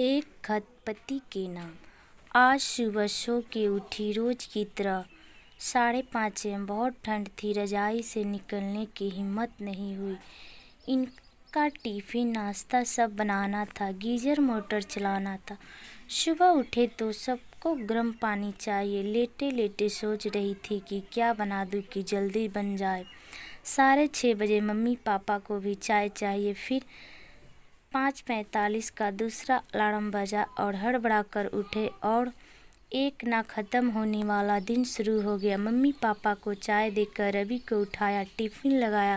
एक खतपति के नाम आज सुबह सो के उठी रोज की तरह साढ़े पाँच में बहुत ठंड थी रजाई से निकलने की हिम्मत नहीं हुई इनका टिफिन नाश्ता सब बनाना था गीजर मोटर चलाना था सुबह उठे तो सबको गर्म पानी चाहिए लेटे लेटे सोच रही थी कि क्या बना दूँ कि जल्दी बन जाए साढ़े छः बजे मम्मी पापा को भी चाय चाहिए फिर पाँच पैंतालीस का दूसरा अलार्म बजा और हड़बड़ा कर उठे और एक ना ख़त्म होने वाला दिन शुरू हो गया मम्मी पापा को चाय देकर रवि को उठाया टिफ़िन लगाया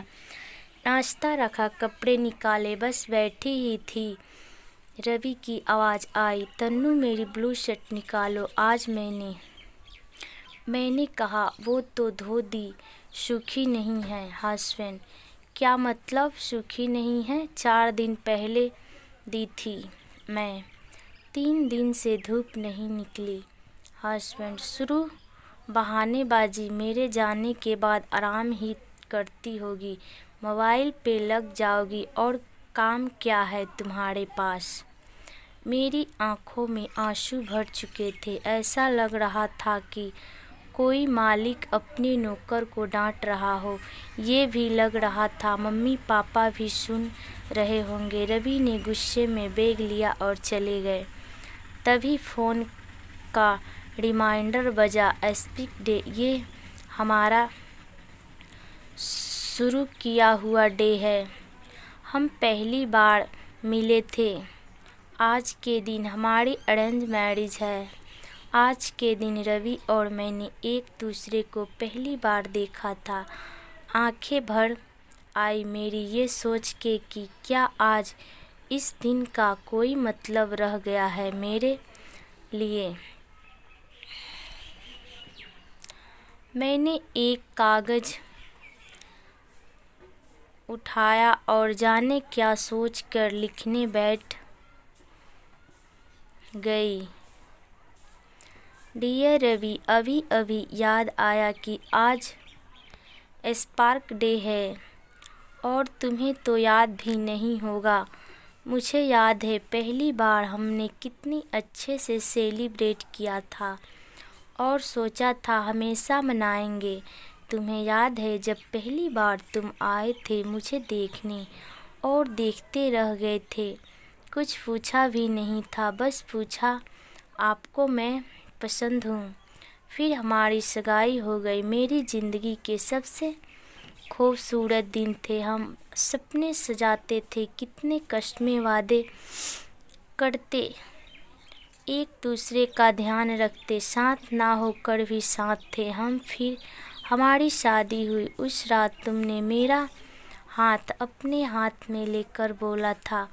नाश्ता रखा कपड़े निकाले बस बैठी ही थी रवि की आवाज़ आई तन्नू मेरी ब्लू शर्ट निकालो आज मैंने मैंने कहा वो तो धो दी सूखी नहीं है हस्बैंड क्या मतलब सुखी नहीं है चार दिन पहले दी थी मैं तीन दिन से धूप नहीं निकली हस्बैंड शुरू बहानेबाजी मेरे जाने के बाद आराम ही करती होगी मोबाइल पे लग जाओगी और काम क्या है तुम्हारे पास मेरी आंखों में आंसू भर चुके थे ऐसा लग रहा था कि कोई मालिक अपने नौकर को डांट रहा हो ये भी लग रहा था मम्मी पापा भी सुन रहे होंगे रवि ने गुस्से में बैग लिया और चले गए तभी फ़ोन का रिमाइंडर बजा एस्पिक डे ये हमारा शुरू किया हुआ डे है हम पहली बार मिले थे आज के दिन हमारी अरेंज मैरिज है आज के दिन रवि और मैंने एक दूसरे को पहली बार देखा था आंखें भर आई मेरी ये सोच के कि क्या आज इस दिन का कोई मतलब रह गया है मेरे लिए मैंने एक कागज़ उठाया और जाने क्या सोच कर लिखने बैठ गई डियर रवि अभी अभी याद आया कि आज स्पार्क डे है और तुम्हें तो याद भी नहीं होगा मुझे याद है पहली बार हमने कितनी अच्छे से सेलिब्रेट किया था और सोचा था हमेशा मनाएंगे तुम्हें याद है जब पहली बार तुम आए थे मुझे देखने और देखते रह गए थे कुछ पूछा भी नहीं था बस पूछा आपको मैं पसंद हूँ फिर हमारी सगाई हो गई मेरी ज़िंदगी के सबसे खूबसूरत दिन थे हम सपने सजाते थे कितने कष्ट में वादे करते एक दूसरे का ध्यान रखते साथ ना होकर भी साथ थे हम फिर हमारी शादी हुई उस रात तुमने मेरा हाथ अपने हाथ में लेकर बोला था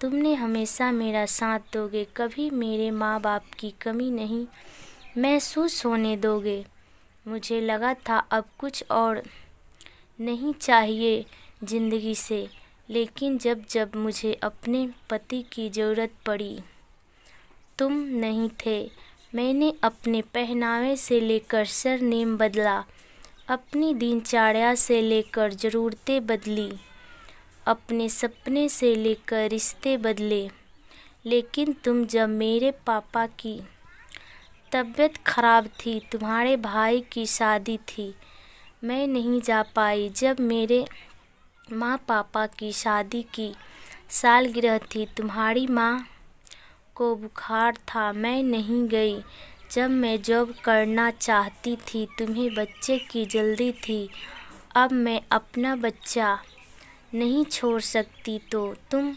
तुमने हमेशा मेरा साथ दोगे कभी मेरे माँ बाप की कमी नहीं महसूस होने दोगे मुझे लगा था अब कुछ और नहीं चाहिए ज़िंदगी से लेकिन जब जब मुझे अपने पति की ज़रूरत पड़ी तुम नहीं थे मैंने अपने पहनावे से लेकर सरनेम बदला अपनी दिनचर्या से लेकर ज़रूरतें बदली अपने सपने से लेकर रिश्ते बदले लेकिन तुम जब मेरे पापा की तबीयत खराब थी तुम्हारे भाई की शादी थी मैं नहीं जा पाई जब मेरे माँ पापा की शादी की सालगिरह थी तुम्हारी माँ को बुखार था मैं नहीं गई जब मैं जॉब करना चाहती थी तुम्हें बच्चे की जल्दी थी अब मैं अपना बच्चा नहीं छोड़ सकती तो तुम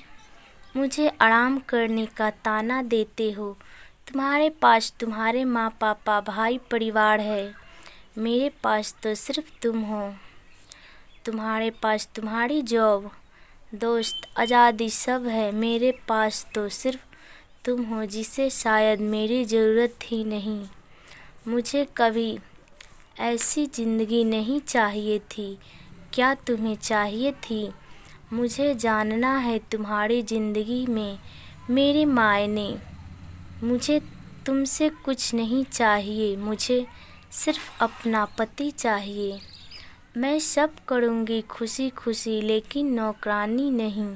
मुझे आराम करने का ताना देते हो तुम्हारे पास तुम्हारे माँ पापा भाई परिवार है मेरे पास तो सिर्फ तुम हो तुम्हारे पास तुम्हारी जॉब दोस्त आज़ादी सब है मेरे पास तो सिर्फ तुम हो जिसे शायद मेरी ज़रूरत ही नहीं मुझे कभी ऐसी ज़िंदगी नहीं चाहिए थी क्या तुम्हें चाहिए थी मुझे जानना है तुम्हारी ज़िंदगी में मेरे मायने मुझे तुमसे कुछ नहीं चाहिए मुझे सिर्फ अपना पति चाहिए मैं सब करूँगी खुशी खुशी लेकिन नौकरानी नहीं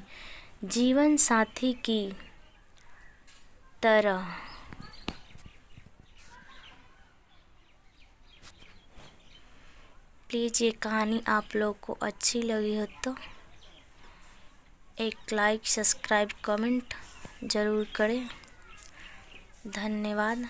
जीवन साथी की तरह प्लीज़ ये कहानी आप लोग को अच्छी लगी हो तो एक लाइक सब्सक्राइब कमेंट ज़रूर करें धन्यवाद